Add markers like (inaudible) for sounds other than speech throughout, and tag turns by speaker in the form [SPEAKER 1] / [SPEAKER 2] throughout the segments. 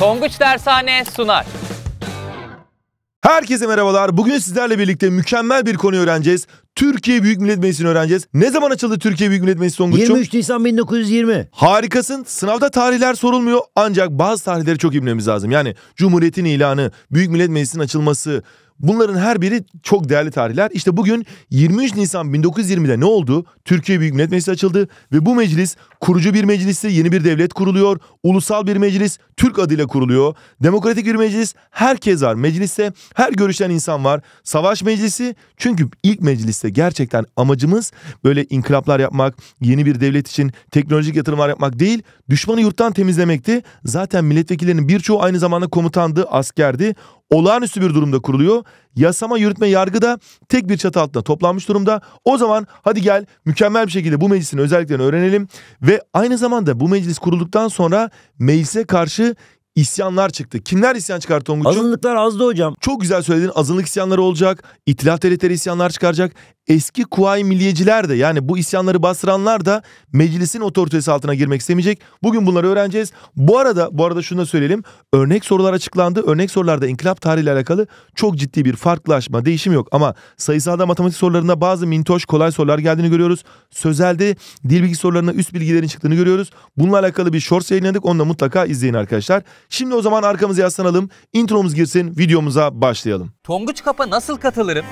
[SPEAKER 1] Tonguç Dershane sunar. Herkese merhabalar. Bugün sizlerle birlikte mükemmel bir konu öğreneceğiz. Türkiye Büyük Millet Meclisi'ni öğreneceğiz. Ne zaman açıldı Türkiye Büyük Millet Meclisi Tonguç'um? 23 Nisan 1920. Harikasın. Sınavda tarihler sorulmuyor ancak bazı tarihleri çok iyi lazım. Yani Cumhuriyet'in ilanı, Büyük Millet Meclisi'nin açılması, Bunların her biri çok değerli tarihler. İşte bugün 23 Nisan 1920'de ne oldu? Türkiye Büyük Millet Meclisi açıldı ve bu meclis kurucu bir meclisi, yeni bir devlet kuruluyor. Ulusal bir meclis Türk adıyla kuruluyor. Demokratik bir meclis, herkes var. Mecliste her görüşen insan var. Savaş meclisi çünkü ilk mecliste gerçekten amacımız böyle inkılaplar yapmak, yeni bir devlet için teknolojik yatırımlar yapmak değil, düşmanı yurttan temizlemekti. Zaten milletvekillerinin birçoğu aynı zamanda komutandı, askerdi olağanüstü bir durumda kuruluyor. Yasama, yürütme, yargı da tek bir çatı altında toplanmış durumda. O zaman hadi gel mükemmel bir şekilde bu meclisin özelliklerini öğrenelim ve aynı zamanda bu meclis kurulduktan sonra meclise karşı isyanlar çıktı. Kimler isyan çıkar Tonguç'um? Azınlıklar azdı hocam. Çok güzel söyledin. Azınlık isyanları olacak. İtilaf devletleri isyanlar çıkaracak eski Kuvayi Milliyeciler de yani bu isyanları bastıranlar da meclisin otoritesi altına girmek istemeyecek. Bugün bunları öğreneceğiz. Bu arada bu arada şunu da söyleyelim. Örnek sorular açıklandı. Örnek sorularda inkılap tarihiyle alakalı çok ciddi bir farklılaşma, değişim yok. Ama sayısalda matematik sorularında bazı mintoş kolay sorular geldiğini görüyoruz. Sözelde dil bilgi sorularında üst bilgilerin çıktığını görüyoruz. Bununla alakalı bir short yayınladık. Onu da mutlaka izleyin arkadaşlar. Şimdi o zaman arkamızı yaslanalım. Intromuz girsin. Videomuza başlayalım. Tonguç Kap'a nasıl katılırım?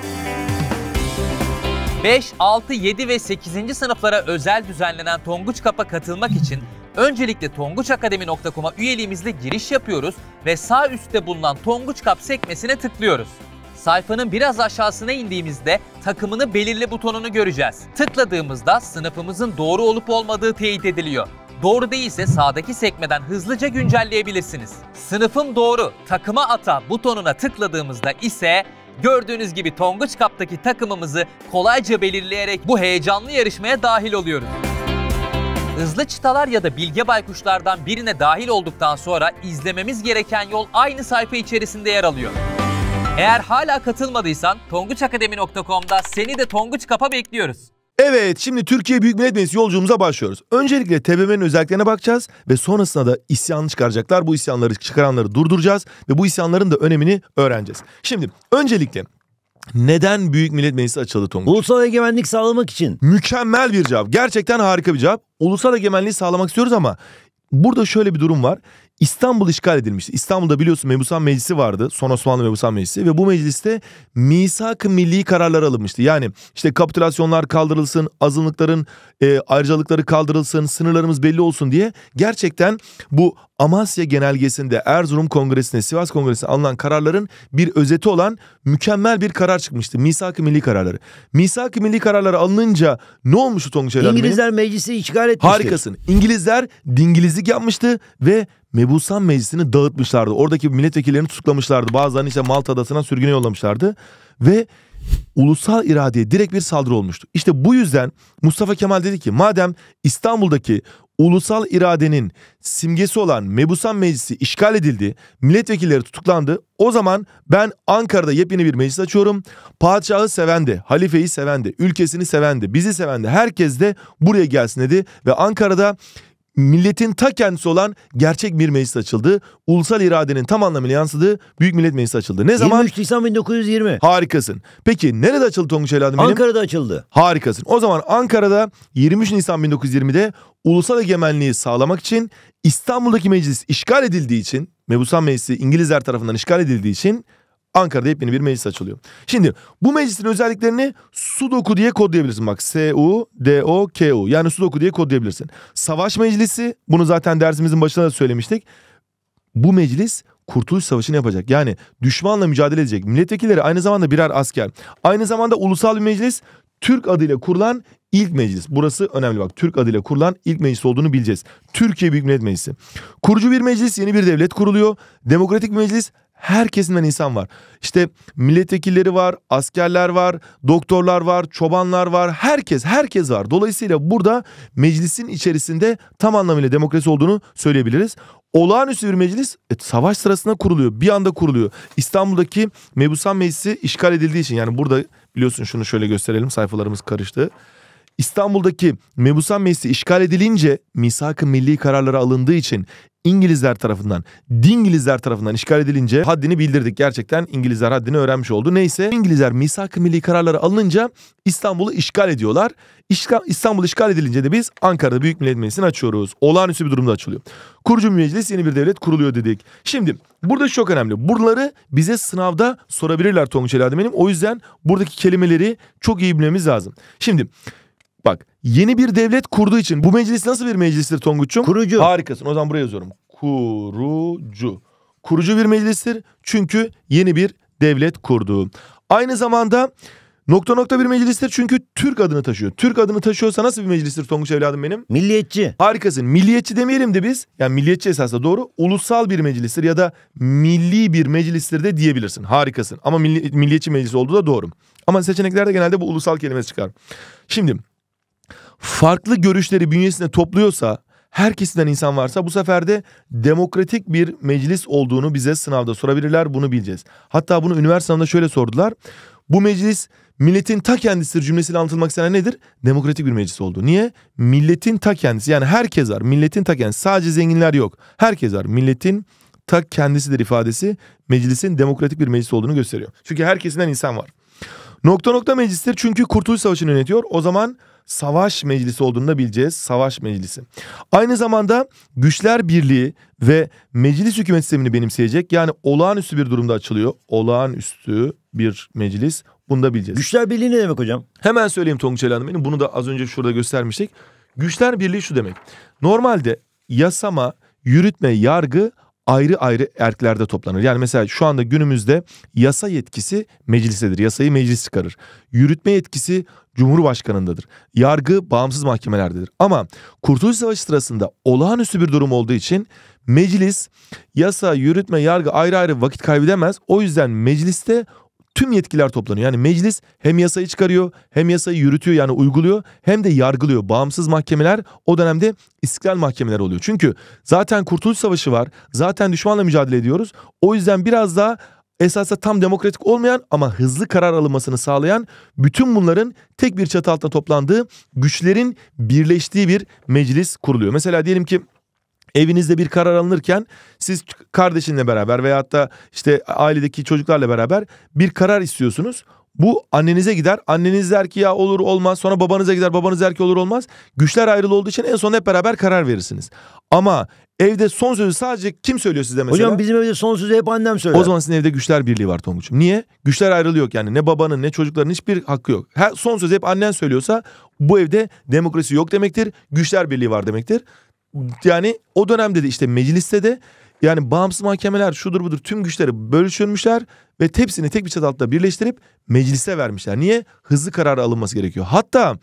[SPEAKER 1] 5, 6, 7 ve 8. sınıflara özel düzenlenen Tonguç Kap'a katılmak için öncelikle tonguçakademi.com'a üyeliğimizle giriş yapıyoruz ve sağ üstte bulunan Tonguç Kap sekmesine tıklıyoruz. Sayfanın biraz aşağısına indiğimizde takımını belirle butonunu göreceğiz. Tıkladığımızda sınıfımızın doğru olup olmadığı teyit ediliyor. Doğru değilse sağdaki sekmeden hızlıca güncelleyebilirsiniz. Sınıfım doğru, takıma ata butonuna tıkladığımızda ise Gördüğünüz gibi Tonguç Kap'taki takımımızı kolayca belirleyerek bu heyecanlı yarışmaya dahil oluyoruz. Hızlı çıtalar ya da bilge baykuşlardan birine dahil olduktan sonra izlememiz gereken yol aynı sayfa içerisinde yer alıyor. Eğer hala katılmadıysan tonguçakademi.com'da seni de Tonguç Kap'a bekliyoruz. Evet şimdi Türkiye Büyük Millet Meclisi yolculuğumuza başlıyoruz. Öncelikle TBMM'nin özelliklerine bakacağız ve sonrasında da isyan çıkaracaklar. Bu isyanları çıkaranları durduracağız ve bu isyanların da önemini öğreneceğiz. Şimdi öncelikle neden Büyük Millet Meclisi açıldı Tonguç? Ulusal egemenlik sağlamak için. Mükemmel bir cevap. Gerçekten harika bir cevap. Ulusal egemenliği sağlamak istiyoruz ama burada şöyle bir durum var. İstanbul işgal edilmişti. İstanbul'da biliyorsun Mebusan Meclisi vardı. Son Osmanlı Mebusan Meclisi ve bu mecliste misak-ı milli kararlar alınmıştı. Yani işte kapitülasyonlar kaldırılsın, azınlıkların e, ayrıcalıkları kaldırılsın, sınırlarımız belli olsun diye gerçekten bu Amasya Genelgesi'nde Erzurum Kongresi'ne, Sivas Kongresi'ne alınan kararların bir özeti olan mükemmel bir karar çıkmıştı. Misak-ı milli kararları. Misak-ı milli kararları alınınca ne olmuştu Tonguç Elhan'ın? İngilizler Meclisi işgal etmişti. Harikasın. İngilizler dingilizlik yapmıştı ve Mebusan Meclisi'ni dağıtmışlardı. Oradaki milletvekillerini tutuklamışlardı. Bazılarını işte Malta Adası'na sürgüne yollamışlardı. Ve ulusal iradeye direkt bir saldırı olmuştu. İşte bu yüzden Mustafa Kemal dedi ki madem İstanbul'daki ulusal iradenin simgesi olan Mebusan Meclisi işgal edildi, milletvekilleri tutuklandı. O zaman ben Ankara'da yepyeni bir meclis açıyorum. Padişahı de, halifeyi seven de, ülkesini seven de, bizi seven de Herkes de buraya gelsin dedi ve Ankara'da milletin ta kendisi olan gerçek bir meclis açıldı. Ulusal iradenin tam anlamıyla yansıdığı Büyük Millet Meclisi açıldı. Ne zaman? 23 Nisan 1920. Harikasın. Peki nerede açıldı Tonguç evladım benim? Ankara'da açıldı. Harikasın. O zaman Ankara'da 23 Nisan 1920'de ulusal egemenliği sağlamak için İstanbul'daki meclis işgal edildiği için Mebusan Meclisi İngilizler tarafından işgal edildiği için Ankara'da yepyeni bir meclis açılıyor. Şimdi bu meclisin özelliklerini Sudoku diye kodlayabilirsin. Bak S-U-D-O-K-U yani Sudoku diye kodlayabilirsin. Savaş meclisi bunu zaten dersimizin başında da söylemiştik. Bu meclis Kurtuluş Savaşı'nı yapacak. Yani düşmanla mücadele edecek. Milletvekilleri aynı zamanda birer asker. Aynı zamanda ulusal bir meclis Türk adıyla kurulan ilk meclis. Burası önemli bak. Türk adıyla kurulan ilk meclis olduğunu bileceğiz. Türkiye Büyük Millet Meclisi. Kurucu bir meclis, yeni bir devlet kuruluyor. Demokratik meclis her kesimden insan var. İşte milletvekilleri var, askerler var, doktorlar var, çobanlar var, herkes, herkes var. Dolayısıyla burada meclisin içerisinde tam anlamıyla demokrasi olduğunu söyleyebiliriz. Olağanüstü bir meclis e, savaş sırasında kuruluyor. Bir anda kuruluyor. İstanbul'daki Mebusan Meclisi işgal edildiği için yani burada biliyorsun şunu şöyle gösterelim sayfalarımız karıştı. İstanbul'daki Mebusan Meclisi işgal edilince misak-ı milli kararları alındığı için İngilizler tarafından, Dingilizler tarafından işgal edilince haddini bildirdik. Gerçekten İngilizler haddini öğrenmiş oldu. Neyse İngilizler misak-ı milli kararları alınca İstanbul'u işgal ediyorlar. İşgal, İstanbul işgal edilince de biz Ankara'da Büyük Millet Meclisi'ni açıyoruz. Olağanüstü bir durumda açılıyor. Kurucu meclis yeni bir devlet kuruluyor dedik. Şimdi burada çok önemli. Buraları bize sınavda sorabilirler Tonguç Elademen'im. O yüzden buradaki kelimeleri çok iyi bilmemiz lazım. Şimdi bak yeni bir devlet kurduğu için bu meclis nasıl bir meclistir Tonguç'um? Kurucu. Harikasın o zaman buraya yazıyorum. Kurucu. Kurucu bir meclistir çünkü yeni bir devlet kurduğu. Aynı zamanda nokta nokta bir meclistir çünkü Türk adını taşıyor. Türk adını taşıyorsa nasıl bir meclistir Tonguç evladım benim? Milliyetçi. Harikasın. Milliyetçi demeyelim de biz yani milliyetçi esasında doğru ulusal bir meclistir ya da milli bir meclistir de diyebilirsin. Harikasın ama milli, milliyetçi meclis olduğu da doğru. Ama seçeneklerde genelde bu ulusal kelimesi çıkar. Şimdi farklı görüşleri bünyesine topluyorsa herkesinden insan varsa bu sefer de demokratik bir meclis olduğunu bize sınavda sorabilirler bunu bileceğiz. Hatta bunu üniversite sınavında şöyle sordular. Bu meclis milletin ta kendisidir cümlesiyle anlatılmak istenen nedir? Demokratik bir meclis oldu. Niye? Milletin ta kendisi yani herkes var. Milletin ta kendisi sadece zenginler yok. Herkes var. Milletin ta kendisidir ifadesi meclisin demokratik bir meclis olduğunu gösteriyor. Çünkü herkesinden insan var. Nokta nokta meclistir çünkü Kurtuluş Savaşı'nı yönetiyor. O zaman Savaş Meclisi olduğunu da bileceğiz. Savaş Meclisi. Aynı zamanda Güçler Birliği ve meclis hükümet sistemini benimseyecek. Yani olağanüstü bir durumda açılıyor. Olağanüstü bir meclis. Bunu da bileceğiz. Güçler Birliği ne demek hocam? Hemen söyleyeyim Tonguç Hanım benim. Bunu da az önce şurada göstermiştik. Güçler Birliği şu demek. Normalde yasama, yürütme, yargı ayrı ayrı erklerde toplanır. Yani mesela şu anda günümüzde yasa yetkisi meclisedir. Yasayı meclis çıkarır. Yürütme yetkisi Cumhurbaşkanındadır. Yargı bağımsız mahkemelerdedir. Ama Kurtuluş Savaşı sırasında olağanüstü bir durum olduğu için meclis, yasa, yürütme, yargı ayrı ayrı vakit kaybedemez. O yüzden mecliste tüm yetkiler toplanıyor. Yani meclis hem yasayı çıkarıyor, hem yasayı yürütüyor yani uyguluyor, hem de yargılıyor. Bağımsız mahkemeler o dönemde istiklal mahkemeler oluyor. Çünkü zaten Kurtuluş Savaşı var. Zaten düşmanla mücadele ediyoruz. O yüzden biraz daha esasında tam demokratik olmayan ama hızlı karar alınmasını sağlayan bütün bunların tek bir çatı altında toplandığı güçlerin birleştiği bir meclis kuruluyor. Mesela diyelim ki evinizde bir karar alınırken siz kardeşinle beraber veya da işte ailedeki çocuklarla beraber bir karar istiyorsunuz. Bu annenize gider. Anneniz der ki ya olur olmaz. Sonra babanıza gider. Babanız der ki olur olmaz. Güçler ayrılı olduğu için en son hep beraber karar verirsiniz. Ama evde son sözü sadece kim söylüyor size mesela? Hocam bizim evde son sözü hep annem söylüyor. O zaman sizin evde güçler birliği var Tonguç'um. Niye? Güçler ayrılığı yok yani. Ne babanın ne çocukların hiçbir hakkı yok. Her, son sözü hep annen söylüyorsa bu evde demokrasi yok demektir. Güçler birliği var demektir. Yani o dönemde de işte mecliste de yani bağımsız mahkemeler şudur budur tüm güçleri bölüşürmüşler ve hepsini tek bir çatı altında birleştirip meclise vermişler. Niye? Hızlı karar alınması gerekiyor. Hatta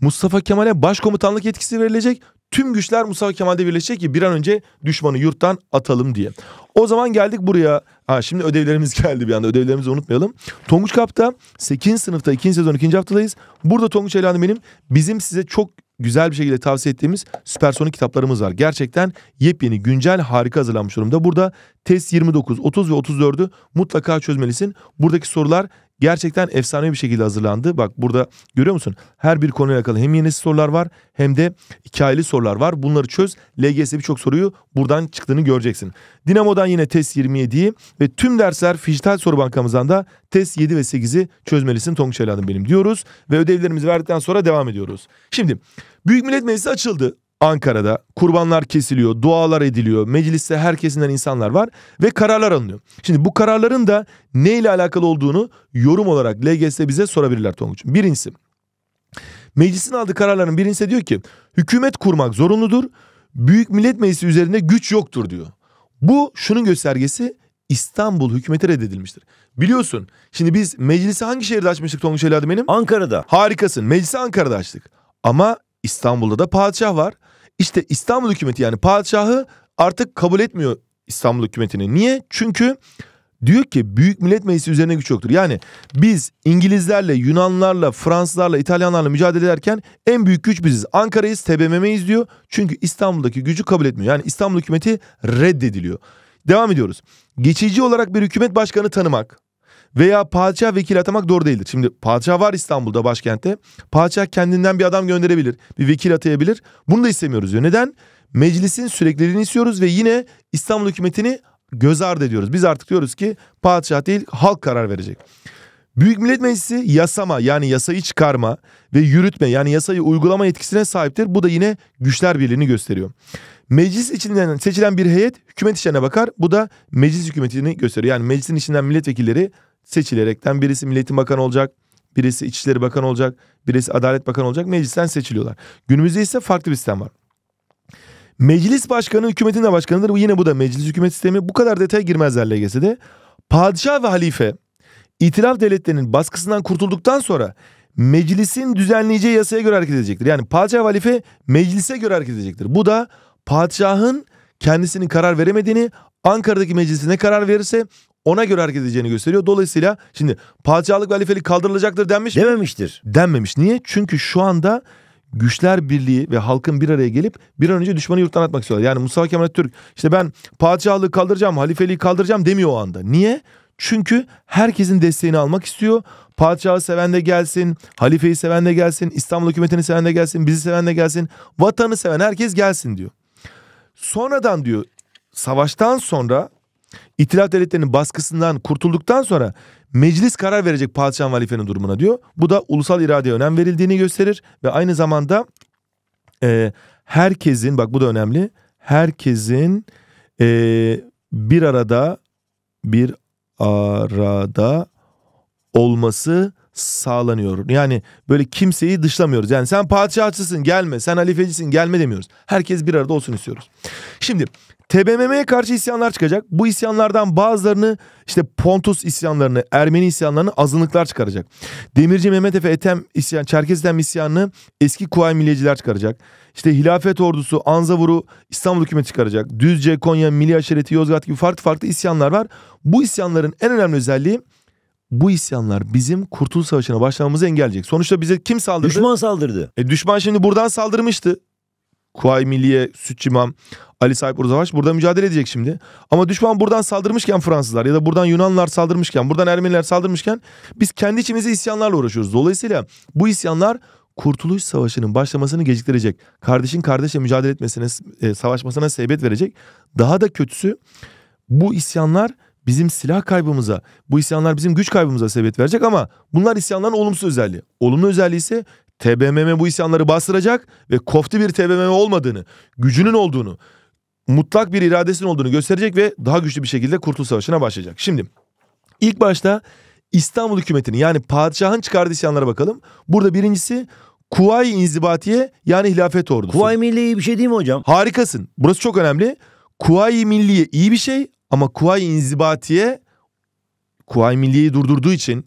[SPEAKER 1] Mustafa Kemal'e başkomutanlık yetkisi verilecek. Tüm güçler Mustafa Kemal'de birleşecek ki bir an önce düşmanı yurttan atalım diye. O zaman geldik buraya. Ha şimdi ödevlerimiz (laughs) geldi bir anda. Ödevlerimizi unutmayalım. Tonguç Kap'ta 8. sınıfta 2. sezon 2. haftadayız. Burada Tonguç Elanı benim bizim size çok güzel bir şekilde tavsiye ettiğimiz süpersonu kitaplarımız var. Gerçekten yepyeni, güncel, harika hazırlanmış durumda. Burada test 29, 30 ve 34'ü mutlaka çözmelisin. Buradaki sorular gerçekten efsane bir şekilde hazırlandı. Bak burada görüyor musun? Her bir konuyla alakalı hem yeni sorular var hem de hikayeli sorular var. Bunları çöz. LGS birçok soruyu buradan çıktığını göreceksin. Dinamo'dan yine test 27'yi ve tüm dersler dijital soru bankamızdan da test 7 ve 8'i çözmelisin Tonguç evladım benim diyoruz. Ve ödevlerimizi verdikten sonra devam ediyoruz. Şimdi Büyük Millet Meclisi açıldı. Ankara'da kurbanlar kesiliyor, dualar ediliyor, mecliste herkesinden insanlar var ve kararlar alınıyor. Şimdi bu kararların da neyle alakalı olduğunu yorum olarak LGS bize sorabilirler Tonguç'um. Birincisi meclisin aldığı kararların birincisi diyor ki hükümet kurmak zorunludur, Büyük Millet Meclisi üzerinde güç yoktur diyor. Bu şunun göstergesi İstanbul hükümeti reddedilmiştir. Biliyorsun şimdi biz meclisi hangi şehirde açmıştık Tonguç Eladı benim? Ankara'da. Harikasın meclisi Ankara'da açtık. Ama İstanbul'da da padişah var. İşte İstanbul hükümeti yani padişahı artık kabul etmiyor İstanbul hükümetini. Niye? Çünkü diyor ki Büyük Millet Meclisi üzerine güç yoktur. Yani biz İngilizlerle, Yunanlarla, Fransızlarla, İtalyanlarla mücadele ederken en büyük güç biziz. Ankara'yız, TBMM'yiz diyor. Çünkü İstanbul'daki gücü kabul etmiyor. Yani İstanbul hükümeti reddediliyor. Devam ediyoruz. Geçici olarak bir hükümet başkanı tanımak veya padişah vekil atamak doğru değildir. Şimdi padişah var İstanbul'da başkentte. Padişah kendinden bir adam gönderebilir. Bir vekil atayabilir. Bunu da istemiyoruz diyor. Neden? Meclisin sürekliliğini istiyoruz ve yine İstanbul hükümetini göz ardı ediyoruz. Biz artık diyoruz ki padişah değil halk karar verecek. Büyük Millet Meclisi yasama yani yasayı çıkarma ve yürütme yani yasayı uygulama yetkisine sahiptir. Bu da yine güçler birliğini gösteriyor. Meclis içinden seçilen bir heyet hükümet işlerine bakar. Bu da meclis hükümetini gösteriyor. Yani meclisin içinden milletvekilleri seçilerekten birisi Milletin Bakanı olacak, birisi İçişleri Bakanı olacak, birisi Adalet Bakanı olacak meclisten seçiliyorlar. Günümüzde ise farklı bir sistem var. Meclis başkanı hükümetin de başkanıdır. Yine bu da meclis hükümet sistemi. Bu kadar detaya girmezler LGS'de. Padişah ve halife itiraf devletlerinin baskısından kurtulduktan sonra meclisin düzenleyeceği yasaya göre hareket edecektir. Yani padişah ve halife meclise göre hareket edecektir. Bu da padişahın kendisinin karar veremediğini Ankara'daki meclisi ne karar verirse ona göre hareket edeceğini gösteriyor. Dolayısıyla şimdi padişahlık ve kaldırılacaktır denmiş Dememiştir. Denmemiş. Niye? Çünkü şu anda güçler birliği ve halkın bir araya gelip bir an önce düşmanı yurttan atmak istiyorlar. Yani Mustafa Kemal Atatürk işte ben padişahlığı kaldıracağım, halifeliği kaldıracağım demiyor o anda. Niye? Çünkü herkesin desteğini almak istiyor. Padişahı seven de gelsin, halifeyi seven de gelsin, İstanbul hükümetini seven de gelsin, bizi seven de gelsin, vatanı seven herkes gelsin diyor. Sonradan diyor savaştan sonra İtilaf devletlerinin baskısından kurtulduktan sonra meclis karar verecek padişahın halifenin durumuna diyor. Bu da ulusal iradeye önem verildiğini gösterir ve aynı zamanda e, herkesin bak bu da önemli herkesin e, bir arada bir arada olması sağlanıyor. Yani böyle kimseyi dışlamıyoruz. Yani sen padişahçısın gelme, sen halifecisin gelme demiyoruz. Herkes bir arada olsun istiyoruz. Şimdi TBMM'ye karşı isyanlar çıkacak. Bu isyanlardan bazılarını işte Pontus isyanlarını, Ermeni isyanlarını azınlıklar çıkaracak. Demirci Mehmet Efe Ethem isyan, Çerkez Ethem isyanını eski Kuvayi Milliyeciler çıkaracak. İşte Hilafet Ordusu, Anzavur'u İstanbul hükümeti çıkaracak. Düzce, Konya, Milli Aşireti, Yozgat gibi farklı farklı isyanlar var. Bu isyanların en önemli özelliği bu isyanlar bizim Kurtuluş Savaşı'na başlamamızı engelleyecek. Sonuçta bize kim saldırdı? Düşman saldırdı. E düşman şimdi buradan saldırmıştı. Kuvayi Milliye, Sütçimam, Ali Sahip Urzavaş burada mücadele edecek şimdi. Ama düşman buradan saldırmışken Fransızlar ya da buradan Yunanlar saldırmışken, buradan Ermeniler saldırmışken biz kendi içimizde isyanlarla uğraşıyoruz. Dolayısıyla bu isyanlar Kurtuluş Savaşı'nın başlamasını geciktirecek. Kardeşin kardeşle mücadele etmesine, e, savaşmasına sebep verecek. Daha da kötüsü bu isyanlar bizim silah kaybımıza, bu isyanlar bizim güç kaybımıza sebep verecek ama bunlar isyanların olumsuz özelliği. Olumlu özelliği ise TBMM bu isyanları bastıracak ve kofti bir TBMM olmadığını, gücünün olduğunu, mutlak bir iradesinin olduğunu gösterecek ve daha güçlü bir şekilde Kurtuluş Savaşı'na başlayacak. Şimdi ilk başta İstanbul hükümetini yani padişahın çıkardığı isyanlara bakalım. Burada birincisi Kuvayi İnzibatiye yani hilafet ordusu. Kuvayi Milliye iyi bir şey değil mi hocam? Harikasın. Burası çok önemli. Kuvayi Milliye iyi bir şey ama Kuvayi İnzibatiye Kuvayi Milliye'yi durdurduğu için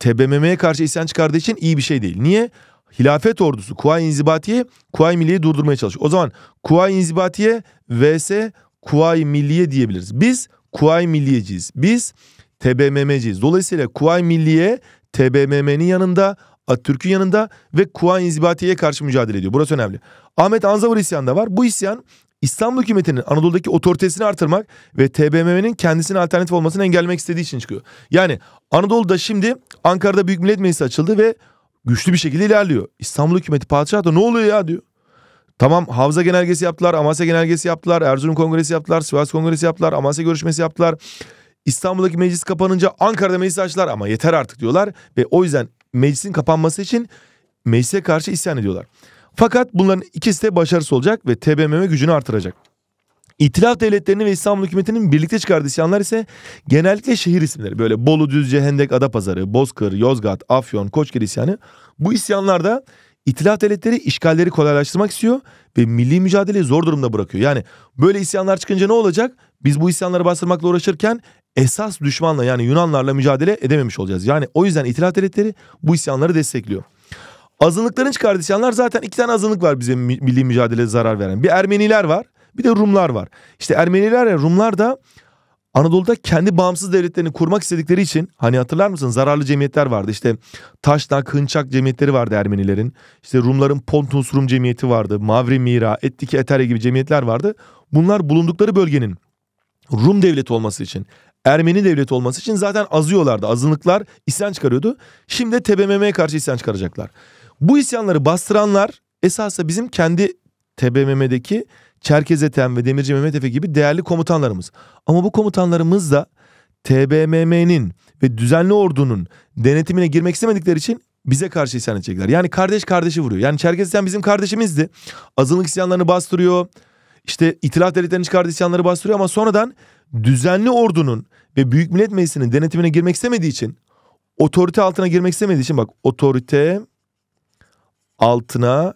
[SPEAKER 1] TBMM'ye karşı isyan çıkardığı için iyi bir şey değil. Niye? hilafet ordusu Kuvayi İnzibatiye Kuvayi Milliye'yi durdurmaya çalışıyor. O zaman Kuvayi İnzibatiye vs Kuvayi Milliye diyebiliriz. Biz Kuvayi Milliyeciyiz. Biz TBMM'ciyiz. Dolayısıyla Kuvayi Milliye TBMM'nin yanında Atatürk'ün yanında ve Kuvayi İnzibatiye'ye karşı mücadele ediyor. Burası önemli. Ahmet Anzavur isyanı da var. Bu isyan İstanbul hükümetinin Anadolu'daki otoritesini artırmak ve TBMM'nin kendisine alternatif olmasını engellemek istediği için çıkıyor. Yani Anadolu'da şimdi Ankara'da Büyük Millet Meclisi açıldı ve güçlü bir şekilde ilerliyor. İstanbul hükümeti padişah da ne oluyor ya diyor. Tamam Havza genelgesi yaptılar, Amasya genelgesi yaptılar, Erzurum kongresi yaptılar, Sivas kongresi yaptılar, Amasya görüşmesi yaptılar. İstanbul'daki meclis kapanınca Ankara'da meclis açtılar ama yeter artık diyorlar ve o yüzden meclisin kapanması için meclise karşı isyan ediyorlar. Fakat bunların ikisi de başarısız olacak ve TBMM gücünü artıracak. İtilaf devletlerinin ve İstanbul hükümetinin birlikte çıkardığı isyanlar ise genellikle şehir isimleri. Böyle Bolu, Düzce, Hendek, Adapazarı, Bozkır, Yozgat, Afyon, Koçgiri isyanı. Bu isyanlarda İtilaf devletleri işgalleri kolaylaştırmak istiyor ve milli mücadeleyi zor durumda bırakıyor. Yani böyle isyanlar çıkınca ne olacak? Biz bu isyanları bastırmakla uğraşırken esas düşmanla yani Yunanlarla mücadele edememiş olacağız. Yani o yüzden İtilaf devletleri bu isyanları destekliyor. Azınlıkların çıkardığı isyanlar zaten iki tane azınlık var bize milli mücadeleye zarar veren. Bir Ermeniler var. Bir de Rumlar var. İşte Ermeniler ya Rumlar da Anadolu'da kendi bağımsız devletlerini kurmak istedikleri için hani hatırlar mısın zararlı cemiyetler vardı. İşte Taşnak, Hınçak cemiyetleri vardı Ermenilerin. İşte Rumların Pontus Rum cemiyeti vardı. Mavri Mira, Ettiki Eterya gibi cemiyetler vardı. Bunlar bulundukları bölgenin Rum devleti olması için, Ermeni devleti olması için zaten azıyorlardı. Azınlıklar isyan çıkarıyordu. Şimdi TBMM'ye karşı isyan çıkaracaklar. Bu isyanları bastıranlar esasında bizim kendi TBMM'deki Çerkez Ethem ve Demirci Mehmet Efe gibi değerli komutanlarımız. Ama bu komutanlarımız da TBMM'nin ve düzenli ordunun denetimine girmek istemedikleri için bize karşı isyan edecekler. Yani kardeş kardeşi vuruyor. Yani Çerkez Ethem bizim kardeşimizdi. Azınlık isyanlarını bastırıyor. İşte itilaf devletlerinin çıkardığı isyanları bastırıyor ama sonradan düzenli ordunun ve Büyük Millet Meclisi'nin denetimine girmek istemediği için otorite altına girmek istemediği için bak otorite altına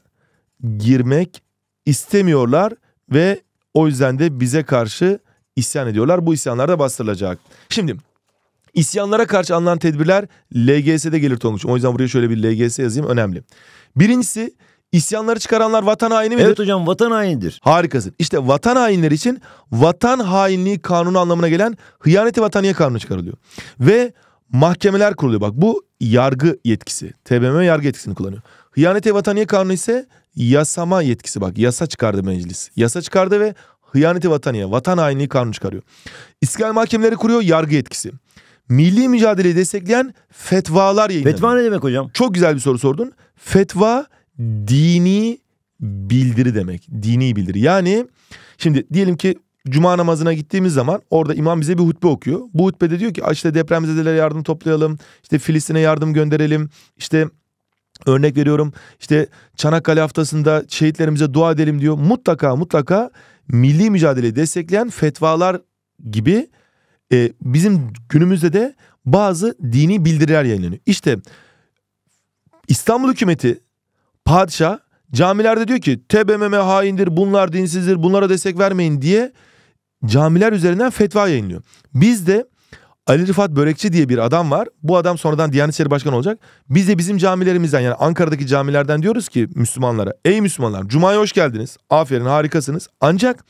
[SPEAKER 1] girmek istemiyorlar ve o yüzden de bize karşı isyan ediyorlar. Bu isyanlar da bastırılacak. Şimdi isyanlara karşı alınan tedbirler LGS'de gelir Tonguç. O yüzden buraya şöyle bir LGS yazayım önemli. Birincisi isyanları çıkaranlar vatan haini midir? Evet hocam vatan hainidir. Harikasın. İşte vatan hainleri için vatan hainliği kanunu anlamına gelen hıyaneti vataniye kanunu çıkarılıyor. Ve mahkemeler kuruluyor. Bak bu yargı yetkisi. TBMM yargı yetkisini kullanıyor. Hıyaneti vataniye kanunu ise yasama yetkisi bak yasa çıkardı meclis. Yasa çıkardı ve hıyaneti vataniye, vatan hainliği kanunu çıkarıyor. İstiklal mahkemeleri kuruyor yargı yetkisi. Milli mücadeleyi destekleyen fetvalar yayınlanıyor. Fetva ne demek hocam? Çok güzel bir soru sordun. Fetva dini bildiri demek. Dini bildiri. Yani şimdi diyelim ki cuma namazına gittiğimiz zaman orada imam bize bir hutbe okuyor. Bu hutbede diyor ki işte depremzedelere yardım toplayalım, işte Filistin'e yardım gönderelim, işte Örnek veriyorum işte Çanakkale haftasında şehitlerimize dua edelim diyor. Mutlaka mutlaka milli mücadeleyi destekleyen fetvalar gibi e, bizim günümüzde de bazı dini bildiriler yayınlanıyor. İşte İstanbul hükümeti padişah camilerde diyor ki TBMM haindir bunlar dinsizdir bunlara destek vermeyin diye camiler üzerinden fetva yayınlıyor. Biz de Ali Rıfat Börekçi diye bir adam var. Bu adam sonradan Diyanet İşleri Başkanı olacak. Biz de bizim camilerimizden yani Ankara'daki camilerden diyoruz ki Müslümanlara. Ey Müslümanlar Cuma'ya hoş geldiniz. Aferin harikasınız. Ancak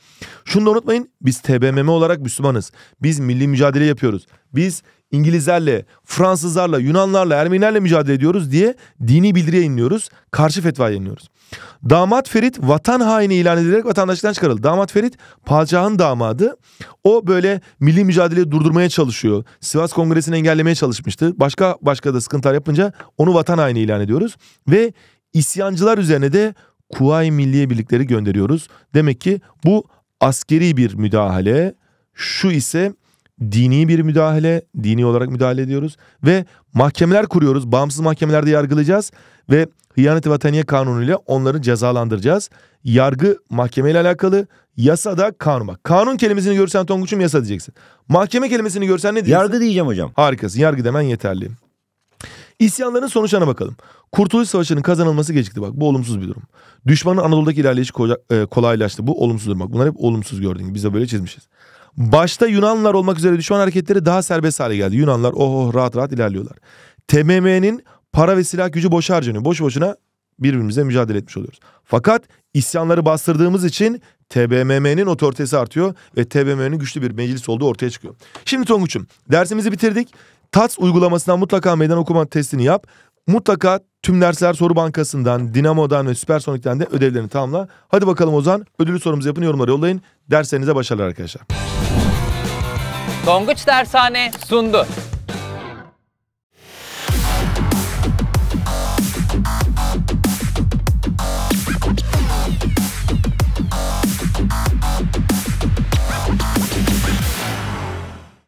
[SPEAKER 1] şunu da unutmayın biz TBMM olarak Müslümanız. Biz milli mücadele yapıyoruz. Biz İngilizlerle, Fransızlarla, Yunanlarla, Ermenilerle mücadele ediyoruz diye dini bildiriye inliyoruz. Karşı fetva yayınlıyoruz. Damat Ferit vatan haini ilan edilerek vatandaşlıktan çıkarıldı. Damat Ferit padişahın damadı. O böyle milli mücadeleyi durdurmaya çalışıyor. Sivas Kongresi'ni engellemeye çalışmıştı. Başka başka da sıkıntılar yapınca onu vatan haini ilan ediyoruz. Ve isyancılar üzerine de Kuvayi Milliye Birlikleri gönderiyoruz. Demek ki bu askeri bir müdahale. Şu ise dini bir müdahale, dini olarak müdahale ediyoruz ve mahkemeler kuruyoruz. Bağımsız mahkemelerde yargılayacağız ve hıyaneti vataniye kanunuyla onları cezalandıracağız. Yargı mahkemeyle alakalı, yasa da kanun. Bak kanun kelimesini görsen Tonguç'um yasa diyeceksin. Mahkeme kelimesini görsen ne diyeceksin? Yargı diyeceğim hocam. Harikasın yargı demen yeterli. İsyanların sonuçlarına bakalım. Kurtuluş Savaşı'nın kazanılması gecikti bak. Bu olumsuz bir durum. Düşmanın Anadolu'daki ilerleyişi e, kolaylaştı. Bu olumsuz durum. Bak bunlar hep olumsuz gördüğün gibi. Biz de böyle çizmişiz. Başta Yunanlar olmak üzere düşman hareketleri daha serbest hale geldi. Yunanlar oh oh rahat rahat ilerliyorlar. TMM'nin para ve silah gücü boş harcanıyor. Boş boşuna birbirimize mücadele etmiş oluyoruz. Fakat isyanları bastırdığımız için TBMM'nin otoritesi artıyor ve TBMM'nin güçlü bir meclis olduğu ortaya çıkıyor. Şimdi Tonguç'um dersimizi bitirdik. TATS uygulamasından mutlaka meydan okuma testini yap. Mutlaka tüm dersler soru bankasından, Dinamo'dan ve Süpersonik'ten de ödevlerini tamamla. Hadi bakalım Ozan ödülü sorumuzu yapın yorumları yollayın. Derslerinize başarılar arkadaşlar. Tonguç Dershane sundu.